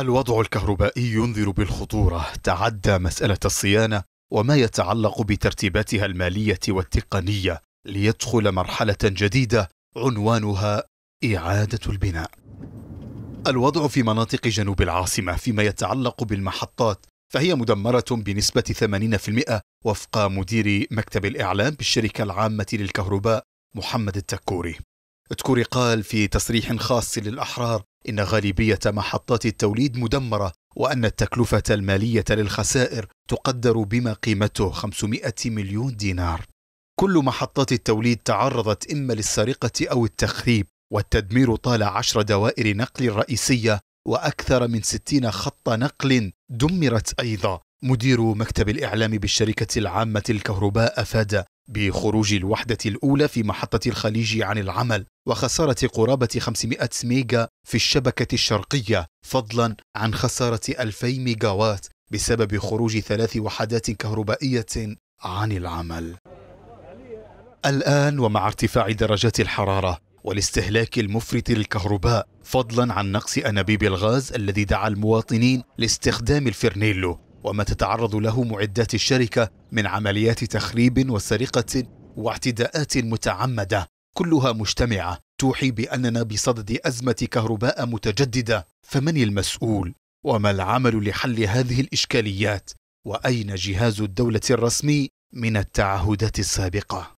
الوضع الكهربائي ينذر بالخطورة تعدى مسألة الصيانة وما يتعلق بترتيباتها المالية والتقنية ليدخل مرحلة جديدة عنوانها إعادة البناء. الوضع في مناطق جنوب العاصمة فيما يتعلق بالمحطات فهي مدمرة بنسبة 80% وفق مدير مكتب الإعلام بالشركة العامة للكهرباء محمد التكوري. التكوري قال في تصريح خاص للأحرار إن غالبية محطات التوليد مدمرة وأن التكلفة المالية للخسائر تقدر بما قيمته 500 مليون دينار. كل محطات التوليد تعرضت إما للسرقة أو التخريب، والتدمير طال عشر دوائر نقل رئيسية وأكثر من 60 خط نقل دمرت أيضا. مدير مكتب الإعلام بالشركة العامة الكهرباء أفاد بخروج الوحدة الأولى في محطة الخليج عن العمل وخسارة قرابة 500 ميجا في الشبكة الشرقية فضلا عن خسارة 2000 ميجاوات بسبب خروج ثلاث وحدات كهربائية عن العمل الآن ومع ارتفاع درجات الحرارة والاستهلاك المفرط للكهرباء فضلا عن نقص أنابيب الغاز الذي دعا المواطنين لاستخدام الفرنيلو وما تتعرض له معدات الشركه من عمليات تخريب وسرقه واعتداءات متعمده كلها مجتمعه توحي باننا بصدد ازمه كهرباء متجدده فمن المسؤول وما العمل لحل هذه الاشكاليات واين جهاز الدوله الرسمي من التعهدات السابقه